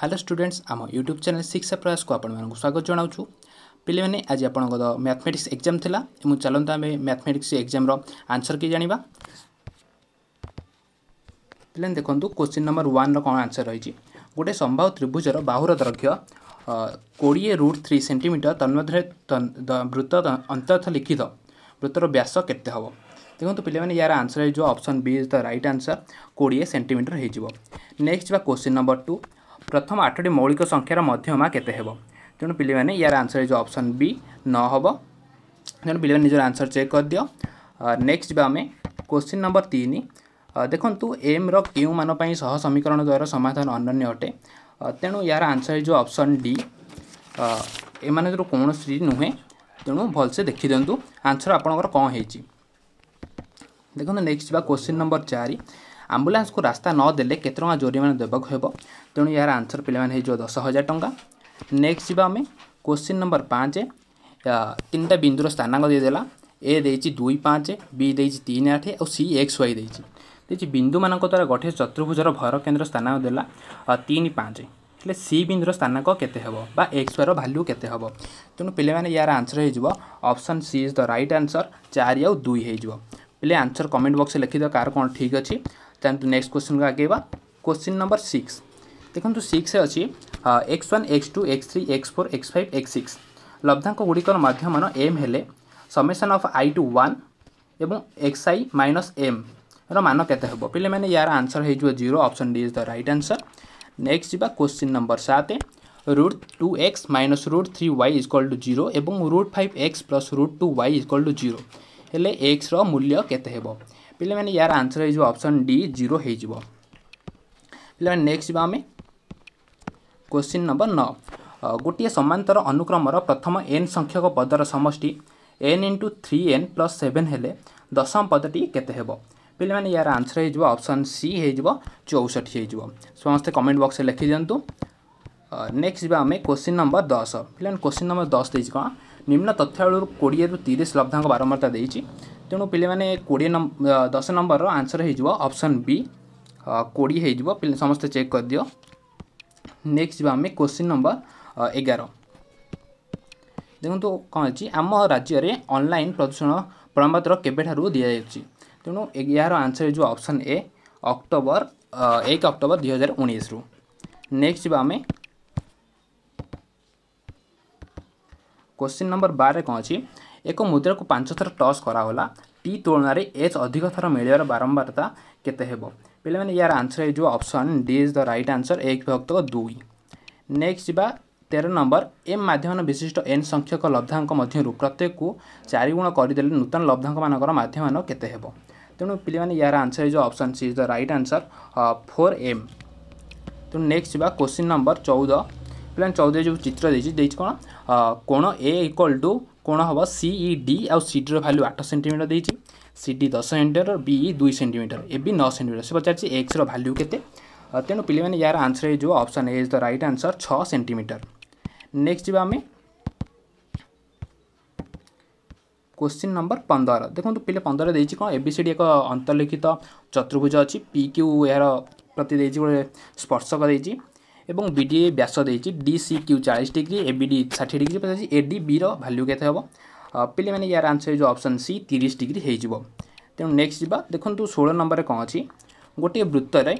hello students ଆମ YouTube channel ଶିକ୍ଷା ପ୍ରୟାସକୁ ଆପଣମାନଙ୍କୁ ସ୍ୱାଗତ ଜଣାଉଛୁ ପିଲାମାନେ ଆଜି ଆପଣଙ୍କର ମ୍ୟାଥମେଟିକ୍ସ ଏକ୍ଜାମ୍ ଥିଲା ଏବଂ ଚାଲନ୍ତୁ ଆମେ ମ୍ୟାଥମେଟିକ୍ସ ଏକ୍ଜାମ୍ର ଆନ୍ସର୍ କି ଜାଣିବା ପିଲାମାନେ ଦେଖନ୍ତୁ କୋଶ୍ଚିନ୍ ନମ୍ବର ୱାନ୍ର କ'ଣ ଆନ୍ସର୍ ରହିଛି ଗୋଟେ ସମ୍ଭାବ୍ୟ ତ୍ରିଭୁଜର ବାହୁର ଦୈର୍ଘ୍ୟ କୋଡ଼ିଏ ରୁଟ୍ ଥ୍ରୀ ସେଣ୍ଟିମିଟର ତନ୍ମଧ୍ୟରେ ବୃତ୍ତ ଅନ୍ତର୍ଥ ଲିଖିତ ବୃତ୍ତର ବ୍ୟାସ କେତେ ହେବ ଦେଖନ୍ତୁ ପିଲାମାନେ ୟାର ଆନ୍ସର୍ ହେଇଯିବ option B is the right answer କୋଡ଼ିଏ ସେଣ୍ଟିମିଟର ହେଇଯିବ ନେକ୍ସଟ ଯିବା କୋଶ୍ଚିନ୍ ନମ୍ବର ଟୁ ପ୍ରଥମ ଆଠଟି ମୌଳିକ ସଂଖ୍ୟାର ମଧ୍ୟମା କେତେ ହେବ ତେଣୁ ପିଲାମାନେ ୟାର ଆନ୍ସର୍ ହେଇଯିବ ଅପସନ୍ ବି ନ ହେବ ତେଣୁ ପିଲାମାନେ ନିଜର ଆନ୍ସର୍ ଚେକ୍ କରିଦିଅ ନେକ୍ସଟ ଯିବା ଆମେ କୋଶ୍ଚିନ୍ ନମ୍ବର ତିନି ଦେଖନ୍ତୁ ଏମ୍ର କେଉଁ ମାନ ପାଇଁ ସହ ସମୀକରଣ ଦ୍ୱାରା ସମାଧାନ ଅନନ୍ୟ ଅଟେ ତେଣୁ ୟାର ଆନ୍ସର୍ ହେଇଯିବ ଅପସନ୍ ଡି ଏମାନଙ୍କରୁ କୌଣସି ନୁହେଁ ତେଣୁ ଭଲସେ ଦେଖିଦିଅନ୍ତୁ ଆନ୍ସର୍ ଆପଣଙ୍କର କ'ଣ ହେଇଛି ଦେଖନ୍ତୁ ନେକ୍ସଟ ଯିବା କୋଶ୍ଚିନ୍ ନମ୍ବର ଚାରି आंबुलांस को रास्ता नदे के जोरीमाना देवाक हो तेणु यार आंसर पे जो दस हजार टाँह नेक्स्ट जामें क्वेश्चन नंबर पाँच तीन टा बिंदुर स्थानांग दीदेला ए दे दुई पाँच बी देती तीन आठ और सी एक्स वाई देती बिंदु मान द्वारा गठित चतुर्भुजर भर केन्द्र स्थान देला तीन पाँच हेल्ले सी बिंदुर स्थानांग के एक्स वाइर भाल्यू के तेणु यार answer option C is the right answer चार आई हो पे आंसर कमेंट बक्स लिखिद कार कौन ठीक अच्छी नेक्स्ट क्वेश्चन को आगे क्वेश्चन नंबर सिक्स देखो सिक्स तो अच्छी x one x two x three x four x five x six लब्धांक गुड़िकर मध्यमान एम हेले summation of i to one एवं एक्स आई माइनस एम रान के पे यार आंसर हो zero option D is the right answer next जी क्वेश्चन नंबर सात root two x minus root three y is equal to zero root five x plus root two y is equal to zero हेले x रूल्य के पे यार answer हो option D zero पे next जी आम क्वेश्चन नंबर नौ गोटे सामांतर अनुक्रमर प्रथम एन संख्यक पदर समि n into three n plus seven हेले दशम पदटी के पे यार आंसर होप्शन सी हो चौसठी समस्ते कमेंट बक्स लिखि दिंतु नेक्स्ट जी आम क्वेश्चन नंबर दस पे क्वेश्चन नंबर दस देखिए कौन निम्न तथ्यवल कोड़े तीस लब्धा बारंबारता देती ତେଣୁ ପିଲାମାନେ କୋଡ଼ିଏ ଦଶ ନମ୍ବରର ଆନ୍ସର୍ ହେଇଯିବ ଅପସନ୍ ବି କୋଡ଼ିଏ ହେଇଯିବ ପିଲା ସମସ୍ତେ ଚେକ୍ କରିଦିଅ ନେକ୍ସଟ ଯିବା ଆମେ କୋଶ୍ଚିନ୍ ନମ୍ବର ଏଗାର ଦେଖନ୍ତୁ କ'ଣ ଅଛି ଆମ ରାଜ୍ୟରେ ଅନଲାଇନ୍ ପ୍ରଦୂଷଣ ପ୍ରମାଣପତ୍ର କେବେଠାରୁ ଦିଆଯାଉଛି ତେଣୁ ଏହାର ଆନ୍ସର୍ ହେଇଯିବ ଅପସନ୍ ଏ ଅକ୍ଟୋବର ଏକ ଅକ୍ଟୋବର ଦୁଇ ହଜାର ଉଣେଇଶରୁ ନେକ୍ସଟ ଯିବା ଆମେ କୋଶ୍ଚିନ୍ ନମ୍ବର ବାରରେ କ'ଣ ଅଛି एक को पाँच थर टस् टी तुलनार एच अधिक थर मिवार बारंबारता ता केते हे पहिला या आन्सर है option D is the right answer एक्भक्त दुई नेक्स्ट जुवा तेह्र नंबर एम विशिष्ट एन संख्यक लब्धाको मध्यु प्रत्येक को गुण चारिगुण गरिदेले नूतन लब्धा म माध्यमा केते हे त आन्सर जो option C is the right answer four m next question next जुन क्वश्चिन् नम्बर चौध पहिला चौध चित ए इक्वल टू কোণ হব সিই ডি আিডির ভ্যালু আট সেটিমিটর দিয়েছি সিডি দশ সেটিমিটর বিই দুই সেটিমিটর এবি ন সেটিমিটর সে পচারছি এক্সর ভ্যালু কেতে তেমন পিলে মানে ইয়ার আনসর হয়ে option A is the right answer ছ সেটিমিটর নেক্সট যা আমি क्वेश्चन नंबर पंदर देखो पे पंदर देती कौन एबीसीडी एक अंतर्लिखित चतुर्भुज अच्छी पी क्यू यार प्रति गोटे स्पर्शक देती এবং বিডিএ ବ୍ୟାସ ଦେଇଛି ଡି ସି କ୍ୟୁ ଚାଳିଶ ଡିଗ୍ରୀ ଏ ବି ଡି ଷାଠିଏ ଡିଗ୍ରୀ ପଚାରିଛି ଏ ଡି ବିର ଭାଲ୍ୟୁ କେତେ ହେବ ପିଲାମାନେ ୟାର ଆନ୍ସର ହେଇଯିବ ଅପସନ୍ ସି ତିରିଶ ଡିଗ୍ରୀ ହେଇଯିବ ତେଣୁ ନେକ୍ସଟ ଯିବା ଦେଖନ୍ତୁ ଷୋହଳ ନମ୍ବରରେ କ'ଣ ଅଛି ଗୋଟିଏ ବୃତ୍ତରେ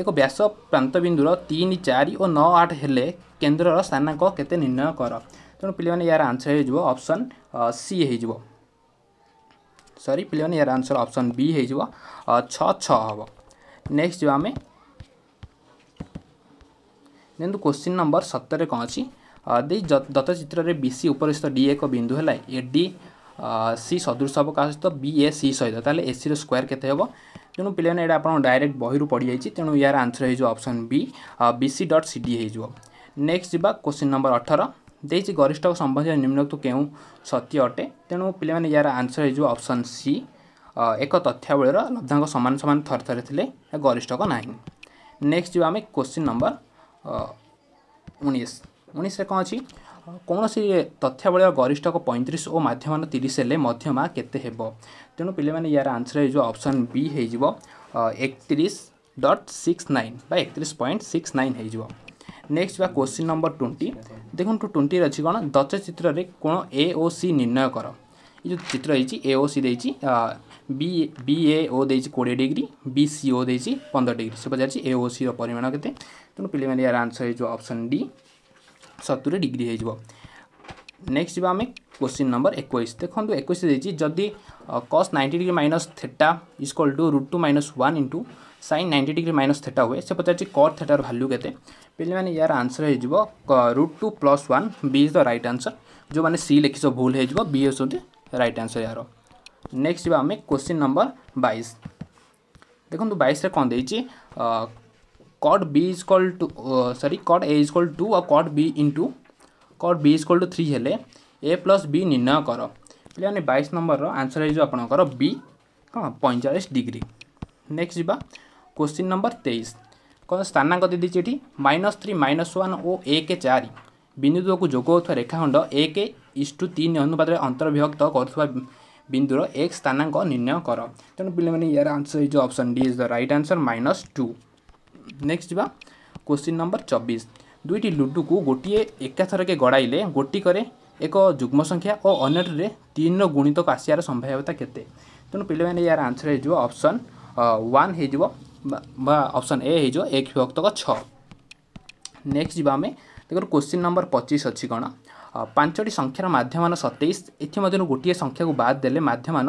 ଏକ ବ୍ୟାସ ପ୍ରାନ୍ତବିନ୍ଦୁର ତିନି ଚାରି ଓ ନଅ ଆଠ ହେଲେ କେନ୍ଦ୍ରର ସ୍ଥାନାଙ୍କ କେତେ ନିର୍ଣ୍ଣୟ କର ତେଣୁ ପିଲାମାନେ ୟାର ଆନ୍ସର ହେଇଯିବ ଅପସନ୍ ସି ହେଇଯିବ ସରି ପିଲାମାନେ ୟାର ଆନ୍ସର ଅପସନ୍ ବି ହେଇଯିବ ଛଅ ଛଅ ହେବ ନେକ୍ସଟ ଯିବା ଆମେ ଦେଖନ୍ତୁ କୋଶ୍ଚିନ୍ ନମ୍ବର ସତରରେ କ'ଣ ଅଛି ଦେଇ ଦତ୍ତ ଚିତ୍ରରେ ବି ସି ଉପରିସ୍ଥ ଡି ଏକ ବିନ୍ଦୁ ହେଲା ଏ ଡି ସି ସଦୃଶ ହେବ କାହା ସହିତ ବି ଏ ସି ସହିତ ତାହେଲେ ଏସିର ସ୍କୋୟାର କେତେ ହେବ ତେଣୁ ପିଲାମାନେ ଏଇଟା ଆପଣ ଡାଇରେକ୍ଟ ବହିରୁ ପଡ଼ିଯାଇଛି ତେଣୁ ଏହାର ଆନ୍ସର ହେଇଯିବ option B B C dot C D ହେଇଯିବ ନେକ୍ସଟ ଯିବା କୋଶ୍ଚିନ୍ ନମ୍ବର ଅଠର ଦେଇଛି ଗରିଷ୍ଠ ସମ୍ବନ୍ଧୀୟ ନିମ୍ନୋକ୍ତ କେଉଁ ସତ୍ୟ ଅଟେ ତେଣୁ ପିଲାମାନେ ଏହାର ଆନ୍ସର ହେଇଯିବ ଅପସନ୍ ସି ଏକ ତଥ୍ୟାବଳୀର ଲବ୍ଧାଙ୍କ ସମାନ ସମାନ ଥରେ ଥରେ ଥିଲେ ଗରିଷ୍ଠକ ନାହିଁ ନେକ୍ସଟ ଯିବା ଆମେ କୋଶ୍ଚିନ୍ ନମ୍ବର ଉଣେଇଶ ଉଣେଇଶରେ କ'ଣ ଅଛି କୌଣସି ତଥ୍ୟାବଳୀର ଗରିଷ୍ଠକ ପଇଁତିରିଶ ଓ ମାଧ୍ୟମାନ ତିରିଶ ହେଲେ ମଧ୍ୟମା କେତେ ହେବ ତେଣୁ ପିଲାମାନେ ୟାର ଆନ୍ସର୍ ହେଇଯିବ ଅପସନ୍ ବି ହେଇଯିବ ଏକତିରିଶ ଡଟ୍ ସିକ୍ସ ନାଇନ୍ ବା ଏକତିରିଶ ପଏଣ୍ଟ ସିକ୍ସ ନାଇନ୍ ହେଇଯିବ ନେକ୍ସଟ ବା କୋଶ୍ଚିନ୍ ନମ୍ବର ଟ୍ୱେଣ୍ଟି ଦେଖନ୍ତୁ ଟ୍ୱେଣ୍ଟିରେ ଅଛି କ'ଣ ଦତ୍ତ ଚିତ୍ରରେ କୋଣ ଏ ଓ ସି ନିର୍ଣ୍ଣୟ କର ଏ ଯେଉଁ ଚିତ୍ର ହେଇଛି ଏ ଓ ସି ଦେଇଛି ବି ବି ଏ ଓ ଦେଇଛି କୋଡ଼ିଏ ଡିଗ୍ରୀ ବି ସି ଓ ଦେଇଛି ପନ୍ଦର ଡିଗ୍ରୀ ସେ ପଚାରିଛି ଏ ଓ ସିର ପରିମାଣ କେତେ ତେଣୁ ପିଲାମାନେ ଏହାର ଆନ୍ସର୍ ହେଇଯିବ ଅପସନ୍ ଡି ସତୁରି क्वेश्चन नंबर एक देखो एक जदि cos ninety degree minus theta is equal to root two minus one into sin ninety degree minus theta हुए से पचार कट थेटार भाल्यू के पे यार आंसर हो root two plus one B is the right answer जो मैंने सी लिखी सब भूल हो रईट आंसर यार নেক্সট যা আমি কোশ্চিন নম্বর বাইশ দেখুন বাইশে কম দিয়েছি cot B is equal to sorry cot A is equal to আর cot B into cot B is equal to three হলে এ প্লস বি নির্ণয় কর ପିଲାମାନେ ବାଇଶ ନମ୍ବରର ଆନ୍ସର୍ ହେଇଯିବ ଆପଣଙ୍କର ବି କ'ଣ ପଇଁଚାଳିଶ ଡିଗ୍ରୀ ନେକ୍ସଟ ଯିବା କୋଶ୍ଚିନ୍ ନମ୍ବର ତେଇଶ କ'ଣ ସ୍ଥାନାଙ୍କ ଦେଇଦେଇଛି ଏଠି ମାଇନସ୍ ଥ୍ରୀ ମାଇନସ୍ ୱାନ୍ ଓ ଏକ ଚାରି ବିନ୍ଦୁ ଦୁକୁ ଯୋଗ ହେଉଥିବା ରେଖାଖଣ୍ଡ ଏକ ଇଷ୍ଟୁ ତିନି ଅନୁପାତରେ ଅନ୍ତର୍ବିଭକ୍ତ କରୁଥିବା বিন্দুর এক্স স্থানাঙ্ক নির্ণয় কর তেমন পিলামানে ইয়ার answer is option D is the right answer minus two next যা কোশ্চিন নম্বর চবিশ দুইটি লুডুকু গোটিয়ে একাথরকে গড়াইলে গোটিকরে এক যুগ্ম সংখ্যা ও অন্যটিরে তিনর গুণিতক আসিবার সম্ভাব্যতা কেতে তেমন পিলামানে ইয়ার আনসর হয়ে অপশন ওয়ান হয়ে অপশন ए हो एक विभक्तक छ नेक्स्ट जी आम देखो क्वेश्चन नंबर पचिश अच्छी कौन ପାଞ୍ଚଟି ସଂଖ୍ୟାର ମାଧ୍ୟମାନ ସତେଇଶ ଏଥିମଧ୍ୟରୁ ଗୋଟିଏ ସଂଖ୍ୟାକୁ ବାଦ୍ ଦେଲେ ମାଧ୍ୟମାନ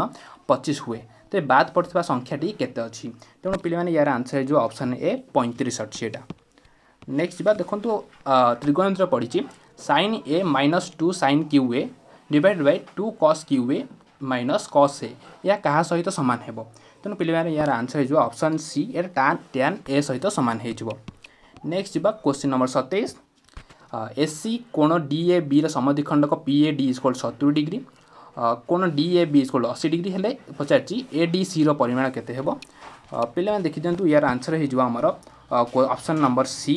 ପଚିଶ ହୁଏ ତେବେ ବାଦ୍ ପଡ଼ିଥିବା ସଂଖ୍ୟାଟି କେତେ ଅଛି ତେଣୁ ପିଲାମାନେ ଏହାର ଆନ୍ସର୍ ହେଇଯିବ ଅପସନ୍ ଏ ପଇଁତିରିଶ ଅଛି ଏଇଟା ନେକ୍ସଟ ଯିବା ଦେଖନ୍ତୁ ତ୍ରିଗୋଣମିତ୍ର ପଡ଼ିଛି sin A minus two sin cube A divided by two cos cube A minus cos A ଏହା କାହା ସହିତ ସମାନ ହେବ ତେଣୁ ପିଲାମାନେ ଏହାର ଆନ୍ସର୍ ହେଇଯିବ ଅପସନ୍ ସି ଏଇଟା ଟାନ୍ ଟ୍ୟାନ୍ ଏ ସହିତ ସମାନ ହେଇଯିବ ନେକ୍ସଟ ଯିବା କୋଶ୍ଚିନ୍ ନମ୍ବର ସତେଇଶ एस uh, कोण डी ए बी रमधि खंडक पी ए डी इज्कल सतुरी डिग्री uh, कोण डी ए बी इज्कल अशी degree हेल्ले Pachar A D C रिमाण के uh, पे देखि दिंतु यार आंसर होमर अपसन नंबर सी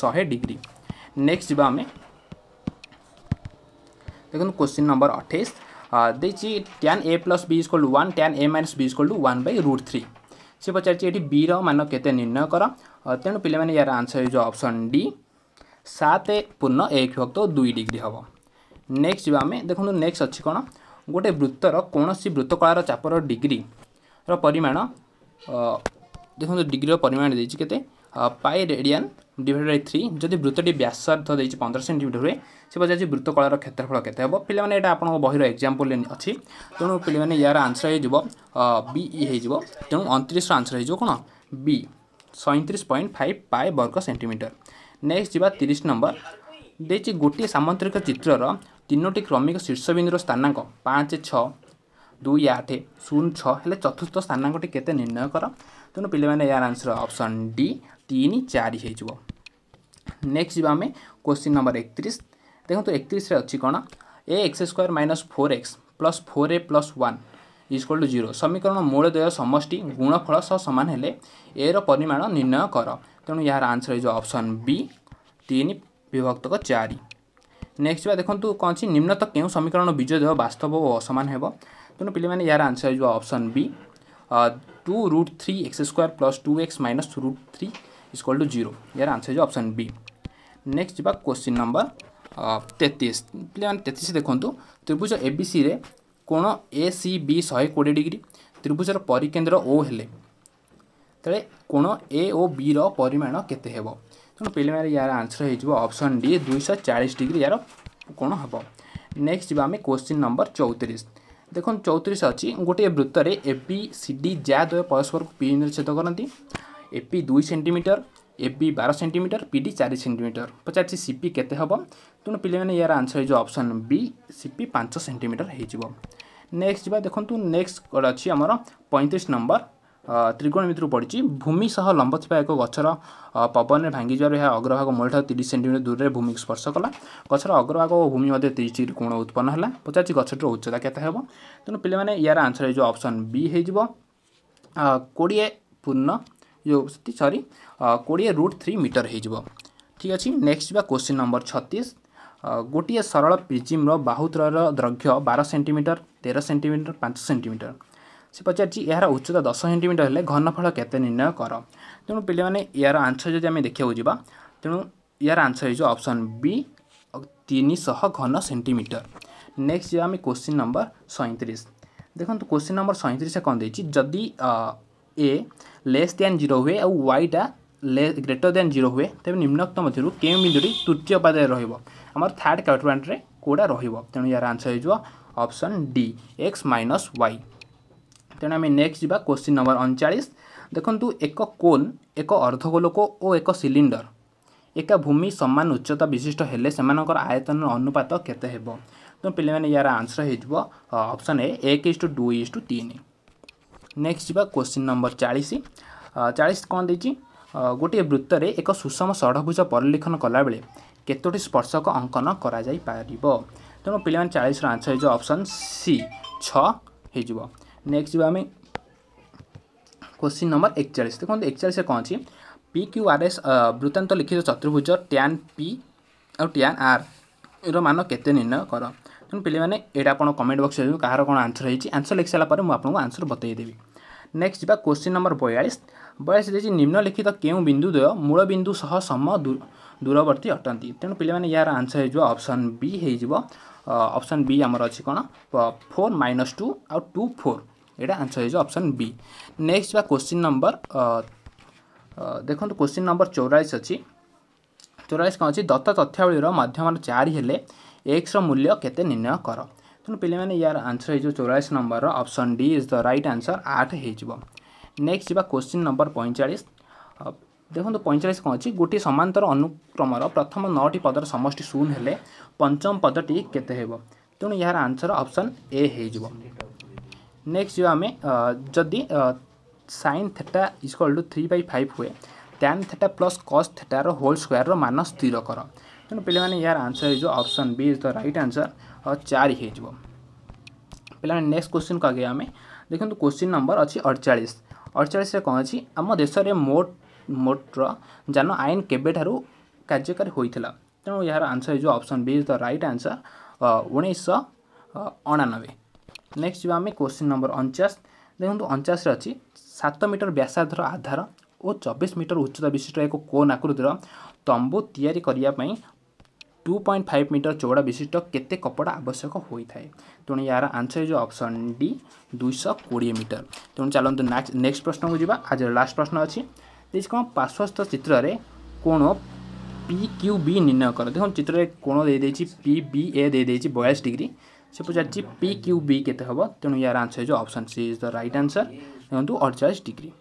शहे डिग्री नेक्स्ट जावा देखो क्वेश्चन नंबर अठाई दे tan A plus B is equal one tan A minus B is equal two one by root three सी पचार बी के निर्णय कर तेणु पे यार आंसर होप्सन डी সাত পূর্ণ এক ভক্ত দুই ডিগ্রি হব নেক্সট যা আমি দেখুন নেক্সট অছি কোণ গোটে বৃত্তর কৌশি বৃত্তকলার চাপর ডিগ্রির পরিমাণ দেখুন ডিগ্রির পরিমাণ দিয়েছি কেতে pi radian divided by three যদি বৃত্তটি ব্যাসার্ধ দিয়েছি পনেরো সেটিমিটর হুয়ে সে পচারছে বৃত্তকলার ক্ষেত্রফল কেতে হব পিলা এটা আপনার বহির এক্সাম্পল অছি তেমন পিলা ইয়ার আনসর হয়ে যাব বি ই হয়ে যাব তেমন অনতিরিশর আনসর হয়ে যাব কোণ বি ସଇଁତିରିଶ ପଏଣ୍ଟ ଫାଇଭ୍ ପାଏ ବର୍ଗ ସେଣ୍ଟିମିଟର ନେକ୍ସଟ ଯିବା ତିରିଶ ନମ୍ବର ଦେଇଛି ଗୋଟିଏ ସାମନ୍ତ୍ରିକ ଚିତ୍ରର ତିନୋଟି କ୍ରମିକ ଶୀର୍ଷବିନ୍ଦୁର ସ୍ଥାନାଙ୍କ ପାଞ୍ଚ ଛଅ ଦୁଇ ଆଠ ଶୂନ ଛଅ ହେଲେ ଚତୁର୍ଥ ସ୍ଥାନାଙ୍କଟି କେତେ ନିର୍ଣ୍ଣୟ କର ତେଣୁ ପିଲାମାନେ ଏହାର ଆନ୍ସର ଅପସନ୍ ଡି ତିନି ଚାରି ହୋଇଯିବ ନେକ୍ସଟ ଯିବା ଆମେ କୋଶ୍ଚିନ୍ ନମ୍ବର ଏକତିରିଶ ଦେଖନ୍ତୁ ଏକତିରିଶରେ ଅଛି କ'ଣ A x square minus four x plus four A plus one is equal to zero ସମୀକରଣ ମୂଳଦୟ ସମଷ୍ଟି ଗୁଣଫଳ ସହ ସମାନ ହେଲେ ଏର ପରିମାଣ ନିର୍ଣ୍ଣୟ କର ତେଣୁ ଏହାର ଆନ୍ସର୍ ହେଇଯିବ ଅପସନ୍ ବି ତିନି ବିଭକ୍ତକ ଚାରି ନେକ୍ସଟ ଯିବା ଦେଖନ୍ତୁ କ'ଣ ଅଛି ନିମ୍ନତ କେଉଁ ସମୀକରଣ ବିଜୟ ବାସ୍ତବ ଓ ଅସମାନ ହେବ ତେଣୁ ପିଲାମାନେ ଏହାର ଆନ୍ସର୍ ହେଇଯିବ option B two root three x square plus two x minus root three is equal to zero यार आंसर जो ऑप्शन बी नेक्स्ट जी क्वेश्चन नंबर तेतीस पे तेतीस देखूँ त्रिभुज एबीसी रे कोण ए सी बी शहे कोड़े डिग्री त्रिभुजर परिकेन्द्र ओ हेले ତେବେ କୋଣ ଏ ଓ ବିର ପରିମାଣ କେତେ ହେବ ତେଣୁ ପିଲାମାନେ ୟାର ଆନ୍ସର୍ ହେଇଯିବ ଅପସନ୍ ଡି ଦୁଇଶହ ଚାଳିଶ ଡିଗ୍ରୀ ୟାର କୋଣ ହେବ ନେକ୍ସଟ ଯିବା ଆମେ କୋଶ୍ଚିନ୍ ନମ୍ବର ଚଉତିରିଶ ଦେଖନ୍ତୁ ଚଉତିରିଶ ଅଛି ଗୋଟିଏ ବୃତ୍ତରେ ଏ ବି ସି ଡି ଯାହା ଦ୍ୱୟ ପରସ୍ପରକୁ ପି ବିନ୍ଦୁରେ ଛେଦ କରନ୍ତି ଏ ପି ଦୁଇ ସେଣ୍ଟିମିଟର ଏ ବି ବାର ସେଣ୍ଟିମିଟର ପି ଡି ଚାରି ସେଣ୍ଟିମିଟର ପଚାରିଛି ସି ପି କେତେ ହେବ ତେଣୁ ପିଲାମାନେ ୟାର ଆନ୍ସର୍ ହେଇଯିବ ଅପସନ୍ ବି ସି ପି ପାଞ୍ଚ ସେଣ୍ଟିମିଟର ହେଇଯିବ ନେକ୍ସଟ ଯିବା ଦେଖନ୍ତୁ ନେକ୍ସଟ ଅଛି ଆମର ପଇଁତିରିଶ ନମ୍ବର त्रिगो भित्र भूमि भूमिसह लंब थापा एक र पवन भागि यहाँ अग्रभग मूल तिरि सेन्टिमिटर दूर भूमि स्पर्श कला अग्रभाग भूमि गछ अग्रभगि तिस कोण उत्पन्न होला पचास गछट उच्चता के हो त या आन्सर जो अप्सन बी वि हैजा पूर्ण जो सरी कि रुट थ्री मिटर है ठीक अहिले नेक्स्ट जुवा क्वेसन नम्बर छतिस गोटे सरल पिचिम र बाहुतल द्रव्य बार सेन्टिमिटर तेह्र सेन्टिमिटर पाँच सेन्टिमिटर ସେ ପଚାରିଛି ଏହାର ଉଚ୍ଚତା ଦଶ ସେଣ୍ଟିମିଟର ହେଲେ ଘନଫଳ କେତେ ନିର୍ଣ୍ଣୟ କର ତେଣୁ ପିଲାମାନେ ଏହାର ଆନ୍ସର ଯଦି ଆମେ ଦେଖିବାକୁ ଯିବା ତେଣୁ ଏହାର ଆନ୍ସର ହେଇଯିବ ଅପସନ୍ ବି ତିନିଶହ ଘନ ସେଣ୍ଟିମିଟର ନେକ୍ସଟ ଯିବା ଆମେ କୋଶ୍ଚିନ୍ ନମ୍ବର ସଇଁତିରିଶ ଦେଖନ୍ତୁ କୋଶ୍ଚିନ୍ ନମ୍ବର ସଇଁତିରିଶରେ କ'ଣ ଦେଇଛି ଯଦି ଏ ଲେସ୍ ଦ୍ୟାନ୍ ଜିରୋ ହୁଏ ଆଉ ୱାଇଟା ଲେ ଗ୍ରେଟର୍ ଦ୍ୟାନ୍ ଜିରୋ ହୁଏ ତେବେ ନିମ୍ନୋକ୍ତ ମଧ୍ୟରୁ କେଉଁ ବିନ୍ଦୁଟି ତୃତୀୟ ପାଦରେ ରହିବ ଆମର ଥାର୍ଡ଼ କ୍ୱାର୍ଟରାଣ୍ଟରେ କେଉଁଟା ରହିବ ତେଣୁ ଏହାର ଆନ୍ସର ହେଇଯିବ option D x minus y ତେଣୁ ଆମେ ନେକ୍ସଟ ଯିବା କ୍ୱେଶ୍ଚିନ୍ ନମ୍ବର ଅଣଚାଳିଶ ଦେଖନ୍ତୁ ଏକ କୋନ୍ ଏକ ଅର୍ଦ୍ଧଗୋଲକ ଓ ଏକ ସିଲିଣ୍ଡର ଏକ ଭୂମି ସମାନ ଉଚ୍ଚତା ବିଶିଷ୍ଟ ହେଲେ ସେମାନଙ୍କର ଆୟତନର ଅନୁପାତ କେତେ ହେବ ତେଣୁ ପିଲାମାନେ ୟାର ଆନ୍ସର ହୋଇଯିବ ଅପସନ୍ ଏ ଏକ ଇଷ୍ଟୁ ଦୁଇ ଇଷ୍ଟୁ ତିନି ନେକ୍ସଟ ଯିବା କ୍ୱେଶ୍ଚିନ୍ ନମ୍ବର ଚାଳିଶ ଚାଳିଶ କ'ଣ ଦେଇଛି ଗୋଟିଏ ବୃତ୍ତରେ ଏକ ସୁଷମ ଷଡ଼ଭୁଜ ପରିଲେଖନ କଲାବେଳେ କେତୋଟି ସ୍ପର୍ଶକ ଅଙ୍କନ କରାଯାଇପାରିବ ତେଣୁ ପିଲାମାନେ ଚାଳିଶର ଆନ୍ସର ହୋଇଯିବ ଅପସନ୍ ସି ଛଅ ହୋଇଯିବ नेक्स्ट जो आम क्वेश्चन नंबर एकचाश देखते एकचाश कौन अच्छी पी क्यू आर एस वृत्तांत लिखित चतुर्भुज ट्यान पी ଆଉ ଟ୍ୟାନ୍ ଆର୍ର ମାନ କେତେ ନିର୍ଣ୍ଣୟ କର ତେଣୁ ପିଲାମାନେ ଏଇଟା ଆପଣ କମେଣ୍ଟ ବକ୍ସରେ ଯେଉଁ କାହାର କ'ଣ ଆନ୍ସର ହେଇଛି ଆନ୍ସର ଲେଖିସାରିଲା ପରେ ମୁଁ ଆପଣଙ୍କୁ ଆନ୍ସର ବତାଇଦେବି ନେକ୍ସଟ ଯିବା କ୍ୱେଶ୍ଚିନ୍ ନମ୍ବର ବୟାଳିଶ ବୟାଳିଶ ଦେଇଛି ନିମ୍ନଲିଖିତ କେଉଁ ବିନ୍ଦୁ ଦ୍ୱୟ ମୂଳ ବିନ୍ଦୁ ସହ ସମ ଦୂରବର୍ତ୍ତୀ ଅଟନ୍ତି ତେଣୁ ପିଲାମାନେ ଏହାର ଆନ୍ସର ହେଇଯିବ ଅପସନ୍ ବି ହେଇଯିବ অপশন বি আমরো আছে কোন 4 - 2 আৰু 2 4 এডা answer is option B next বা কোশ্চেন নম্বৰ অ দেখো তো কোশ্চেন নম্বৰ 44 আছে 44 কোৱা আছে দত তথ্যৱলীৰ মাধ্যমৰ 4 হলে x ৰ মূল্য কতে নিৰ্ণয় কৰ তেন পেলি মানে ইয়াৰ আনসার ইজ 44 নম্বৰৰ option D is the right answer 8 হ'ই যাব नेक्स्ट বা কোশ্চেন নম্বৰ 45 देखो पैंचाश कौन अच्छी गोटे सामांतर अनुक्रम प्रथम नौटी पदर समि शून हेले पंचम पदटी के तेणु यार आंसर अप्सन ए हो नेक्स्ट जो आम जदि sin theta equal to three by five हुए टैन थेटा प्लस कस थेटार होल स्क्वयर मान स्थिर कर तेना पे यार आंसर हो option B is the right answer चार हो पे नेक्स्ट क्वेश्चन को आगे आम देखो क्वेश्चन नंबर अच्छी अड़चाश अड़चाश कौन अच्छी आम देश में मोट ମୋଟର ଯାନ ଆଇନ କେବେଠାରୁ କାର୍ଯ୍ୟକାରୀ ହୋଇଥିଲା ତେଣୁ ଏହାର ଆନ୍ସର୍ ହେଇଯିବ option B is the right answer ଉଣେଇଶହ ଅଣାନବେ ନେକ୍ସଟ ଯିବା ଆମେ କୋଶ୍ଚିନ୍ ନମ୍ବର ଅଣଚାଶ ଦେଖନ୍ତୁ ଅଣଚାଶରେ ଅଛି ସାତ ମିଟର ବ୍ୟାସାର୍ଦ୍ଧର ଆଧାର ଓ ଚବିଶ ମିଟର ଉଚ୍ଚତା ବିଶିଷ୍ଟ ଏକ କୋନ୍ ଆକୃତିର ତମ୍ବୁ ତିଆରି କରିବା ପାଇଁ ଟୁ ପଏଣ୍ଟ ଫାଇଭ୍ ମିଟର ଚଉଡ଼ା ବିଶିଷ୍ଟ କେତେ କପଡ଼ା ଆବଶ୍ୟକ ହୋଇଥାଏ ତେଣୁ ଏହାର ଆନ୍ସର୍ ହେଇଯିବ ଅପସନ୍ ଡି ଦୁଇଶହ କୋଡ଼ିଏ ମିଟର ତେଣୁ ଚାଲନ୍ତୁ ନେକ୍ସଟ ପ୍ରଶ୍ନକୁ ଯିବା ଆଜିର ଲାଷ୍ଟ ପ୍ରଶ୍ନ ଅଛି ଦେଇଛି କ'ଣ ପାର୍ଶ୍ୱସ୍ଥ ଚିତ୍ରରେ କୋଣ ପି କ୍ୟୁ ବି ନିର୍ଣ୍ଣୟ କର ଦେଖନ୍ତୁ ଚିତ୍ରରେ କୋଣ ଦେଇଦେଇଛି ପି ବି ଏ ଦେଇଦେଇଛି ବୟାଳିଶ ଡିଗ୍ରୀ ସେ ପଚାରିଛି ପି କ୍ୟୁ ବି କେତେ ହେବ ତେଣୁ ୟାର ଆନ୍ସର ହେଇଯିବ option C is the right answer ଦେଖନ୍ତୁ ଅଡ଼ଚାଳିଶ ଡିଗ୍ରୀ